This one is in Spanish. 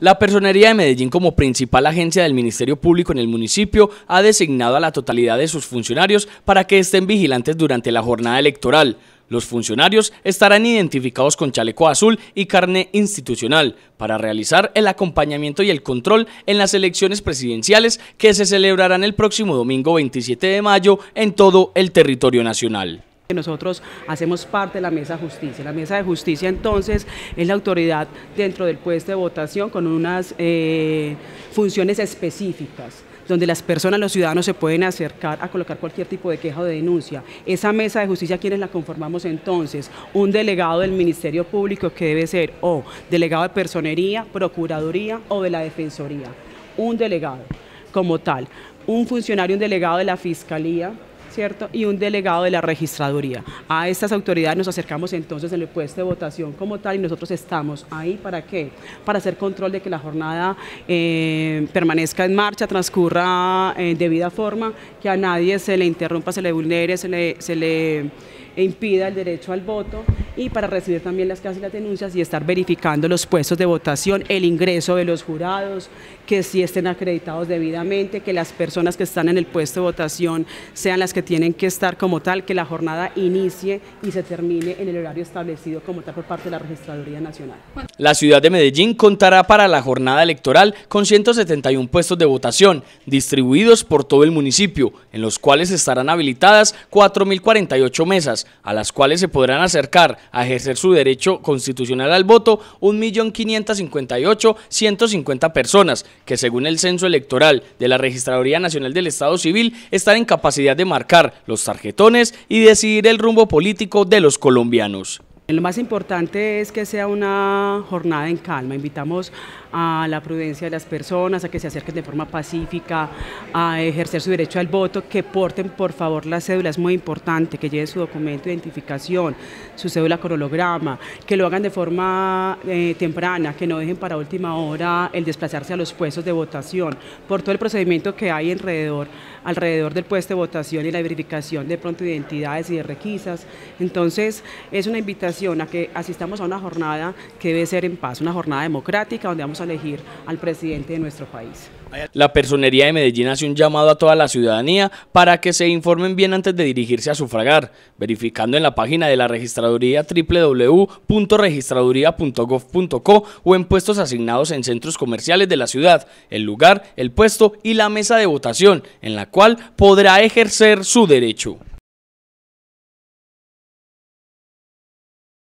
La Personería de Medellín como principal agencia del Ministerio Público en el municipio ha designado a la totalidad de sus funcionarios para que estén vigilantes durante la jornada electoral. Los funcionarios estarán identificados con chaleco azul y carne institucional para realizar el acompañamiento y el control en las elecciones presidenciales que se celebrarán el próximo domingo 27 de mayo en todo el territorio nacional nosotros hacemos parte de la mesa de justicia. La mesa de justicia entonces es la autoridad dentro del puesto de votación con unas eh, funciones específicas donde las personas, los ciudadanos se pueden acercar a colocar cualquier tipo de queja o de denuncia. Esa mesa de justicia, quienes la conformamos entonces? Un delegado del Ministerio Público que debe ser o delegado de personería, procuraduría o de la defensoría. Un delegado como tal. Un funcionario, un delegado de la Fiscalía, ¿cierto? Y un delegado de la registraduría. A estas autoridades nos acercamos entonces en el puesto de votación como tal y nosotros estamos ahí para qué? Para hacer control de que la jornada eh, permanezca en marcha, transcurra en eh, debida forma, que a nadie se le interrumpa, se le vulnere, Se le e impida el derecho al voto y para recibir también las casas y las denuncias y estar verificando los puestos de votación, el ingreso de los jurados, que si estén acreditados debidamente, que las personas que están en el puesto de votación sean las que tienen que estar como tal, que la jornada inicie y se termine en el horario establecido como tal por parte de la Registraduría Nacional. La ciudad de Medellín contará para la jornada electoral con 171 puestos de votación distribuidos por todo el municipio, en los cuales estarán habilitadas 4.048 mesas a las cuales se podrán acercar a ejercer su derecho constitucional al voto 1.558.150 personas que según el censo electoral de la Registraduría Nacional del Estado Civil están en capacidad de marcar los tarjetones y decidir el rumbo político de los colombianos. Lo más importante es que sea una jornada en calma. Invitamos a la prudencia de las personas, a que se acerquen de forma pacífica, a ejercer su derecho al voto, que porten por favor la cédula, es muy importante, que lleve su documento de identificación, su cédula holograma que lo hagan de forma eh, temprana, que no dejen para última hora el desplazarse a los puestos de votación, por todo el procedimiento que hay alrededor, alrededor del puesto de votación y la verificación de pronto de identidades y de requisas. Entonces, es una invitación a que asistamos a una jornada que debe ser en paz, una jornada democrática donde vamos a elegir al presidente de nuestro país. La Personería de Medellín hace un llamado a toda la ciudadanía para que se informen bien antes de dirigirse a sufragar, verificando en la página de la registraduría www.registraduría.gov.co o en puestos asignados en centros comerciales de la ciudad, el lugar, el puesto y la mesa de votación, en la cual podrá ejercer su derecho.